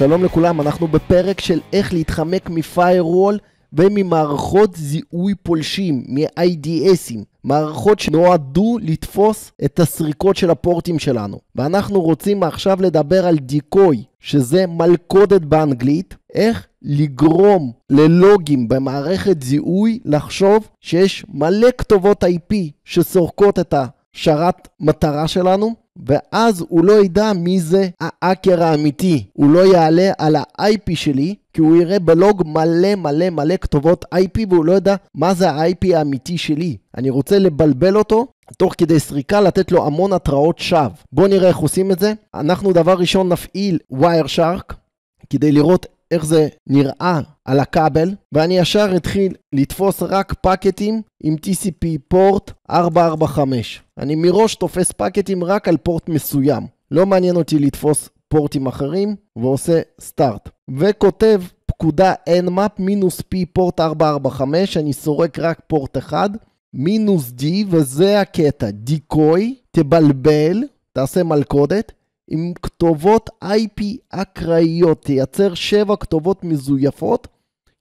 שלום לכולם, אנחנו בפרק של איך להתחמק מפיירוול וממערכות זיהוי פולשים, מ-IDSים, מערכות שנועדו לתפוס את הסריקות של הפורטים שלנו. ואנחנו רוצים עכשיו לדבר על דיקוי, שזה מלכודת באנגלית, איך לגרום ללוגים במערכת זיהוי לחשוב שיש מלא כתובות IP שסורקות את ה... שרת מטרה שלנו, ואז הוא לא ידע מי זה האקר האמיתי. הוא לא יעלה על ה-IP שלי, כי הוא יראה בלוג מלא מלא מלא כתובות IP, והוא לא ידע מה זה ה-IP האמיתי שלי. אני רוצה לבלבל אותו, תוך כדי סריקה לתת לו המון התראות שווא. בואו נראה איך עושים את זה. אנחנו דבר ראשון נפעיל Wireshark, כדי לראות איך זה נראה על הכבל, ואני ישר אתחיל לתפוס רק פקטים עם TCP פורט 445. אני מראש תופס פקטים רק על פורט מסוים. לא מעניין אותי לתפוס פורטים אחרים, ועושה סטארט. וכותב פקודה nmap מינוס p פורט 445, אני סורק רק פורט אחד, מינוס d, וזה הקטע, דיכוי, תבלבל, תעשה מלכודת, עם כתובות IP אקראיות, תייצר שבע כתובות מזויפות,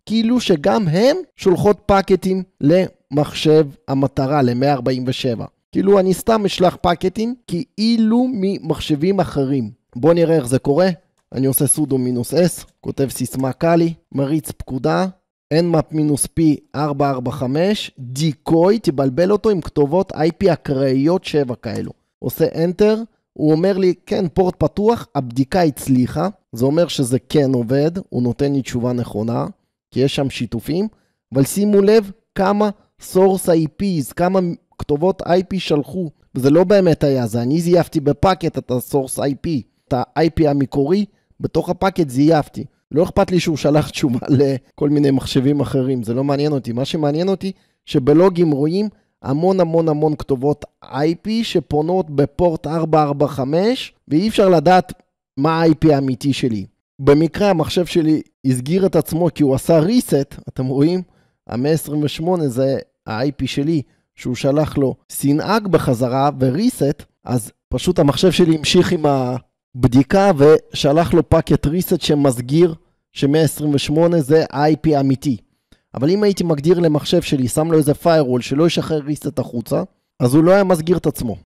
כאילו שגם הן שולחות פאקטים למחשב המטרה, ל-147. כאילו אני סתם אשלח פאקטים, כאילו ממחשבים אחרים. בואו נראה איך זה קורה. אני עושה סודו מינוס S, כותב סיסמה קאלי, מריץ פקודה, nmap מינוס p445, decoy, תבלבל אותו עם כתובות IP אקראיות 7 כאלו. עושה enter, הוא אומר לי, כן, פורט פתוח, הבדיקה הצליחה, זה אומר שזה כן עובד, הוא נותן לי תשובה נכונה, כי יש שם שיתופים, אבל שימו לב כמה source IPs, כמה כתובות IP שלחו, וזה לא באמת היה זה, אני זייפתי בפאקט את ה-source IP, את ה-IP המקורי, בתוך הפאקט זייפתי. לא אכפת לי שהוא שלח תשובה לכל מיני מחשבים אחרים, זה לא מעניין אותי. מה שמעניין אותי, שבלוגים רואים המון המון המון כתובות IP שפונות בפורט 445, ואי אפשר לדעת מה ה-IP האמיתי שלי. במקרה המחשב שלי הסגיר את עצמו כי הוא עשה reset, אתם רואים? ה-128 זה ה-IP שלי, שהוא שלח לו סינאג בחזרה וריסט, אז פשוט המחשב שלי המשיך עם הבדיקה ושלח לו פאקט reset שמסגיר ש-128 זה ה-IP האמיתי. אבל אם הייתי מגדיר למחשב שלי, שם לו איזה firewall שלא ישחרר reset החוצה, אז הוא לא היה מסגיר את עצמו.